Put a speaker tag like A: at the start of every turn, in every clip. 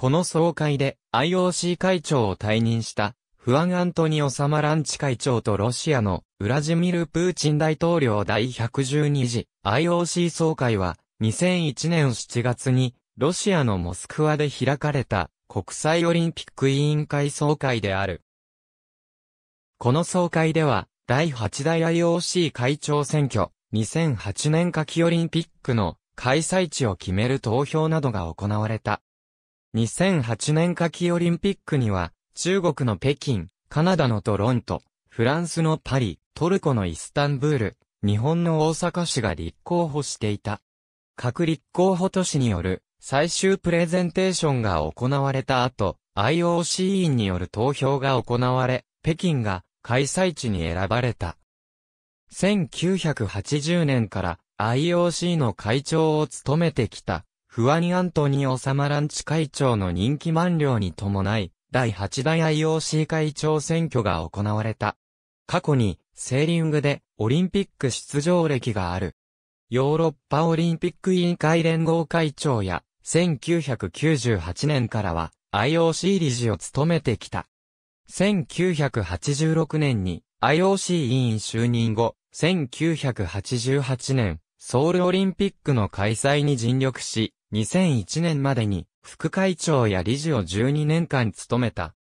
A: この総会で IOC 会長を退任したフアン・アントニオ・サマランチ会長とロシアのウラジミル・プーチン大統領第112次 IOC 総会は2001年7月にロシアのモスクワで開かれた国際オリンピック委員会総会である。この総会では第8代 IOC 会長選挙2008年夏季オリンピックの開催地を決める投票などが行われた。2008年夏季オリンピックには、中国の北京、カナダのトロント、フランスのパリ、トルコのイスタンブール、日本の大阪市が立候補していた。各立候補都市による最終プレゼンテーションが行われた後、IOC 委員による投票が行われ、北京が開催地に選ばれた。1980年から IOC の会長を務めてきたフアニ・アントニオ・サマランチ会長の任期満了に伴い、第8代 IOC 会長選挙が行われた。過去に、セーリングでオリンピック出場歴がある。ヨーロッパオリンピック委員会連合会長や、1998年からは IOC 理事を務めてきた。1986年に IOC 委員就任後、1988年、ソウルオリンピックの開催に尽力し、2001年までに副会長や理事を12年間務めた。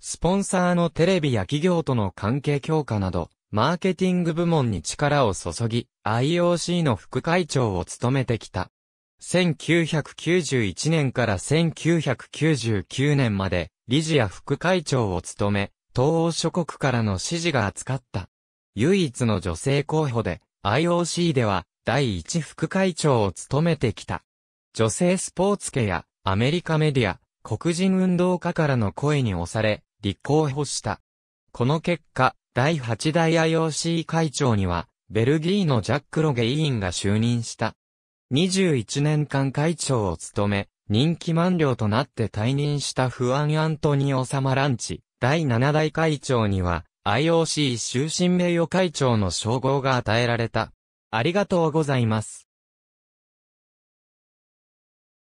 A: スポンサーのテレビや企業との関係強化など、マーケティング部門に力を注ぎ、IOC の副会長を務めてきた。1991年から1999年まで、理事や副会長を務め、東欧諸国からの支持が厚かった。唯一の女性候補で、IOC では、第一副会長を務めてきた。女性スポーツ家やアメリカメディア、黒人運動家からの声に押され、立候補した。この結果、第8代 IOC 会長には、ベルギーのジャック・ロゲ委員が就任した。21年間会長を務め、任期満了となって退任したフアン・アントニオ・サマランチ、第7代会長には、IOC 終身名誉会長の称号が与えられた。ありがとうございます。